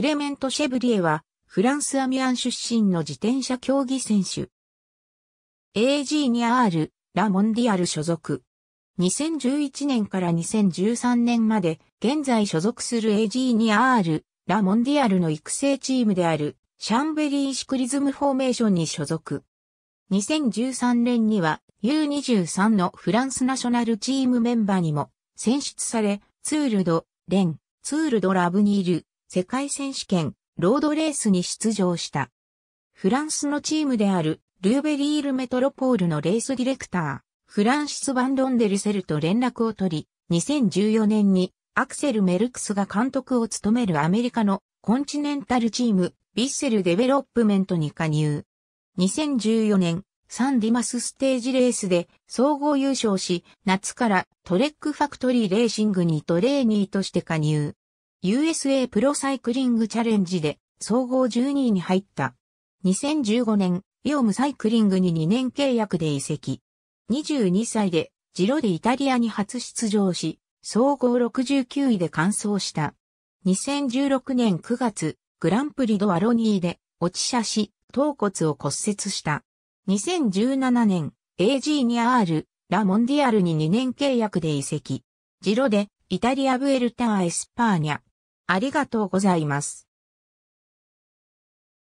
クレメント・シェブリエは、フランス・アミアン出身の自転車競技選手。a g に r ラ・モンディアル所属。2011年から2013年まで、現在所属する a g に r ラ・モンディアルの育成チームである、シャンベリーシクリズムフォーメーションに所属。2013年には U23 のフランスナショナルチームメンバーにも選出され、ツールド、レン、ツールドラブニール、世界選手権、ロードレースに出場した。フランスのチームである、ルーベリールメトロポールのレースディレクター、フランシス・バンドンデルセルと連絡を取り、2014年にアクセル・メルクスが監督を務めるアメリカのコンチネンタルチーム、ビッセル・デベロップメントに加入。2014年、サンディマスステージレースで総合優勝し、夏からトレックファクトリーレーシングにトレーニーとして加入。USA プロサイクリングチャレンジで総合12位に入った。2015年、イオムサイクリングに2年契約で移籍。22歳で、ジロでイタリアに初出場し、総合69位で完走した。2016年9月、グランプリドアロニーで落ち車し、頭骨を骨折した。2017年、a g ール、ラ・モンディアルに2年契約で移籍。ジロで、イタリアブエルター・エスパーニャ、ありがとうございます。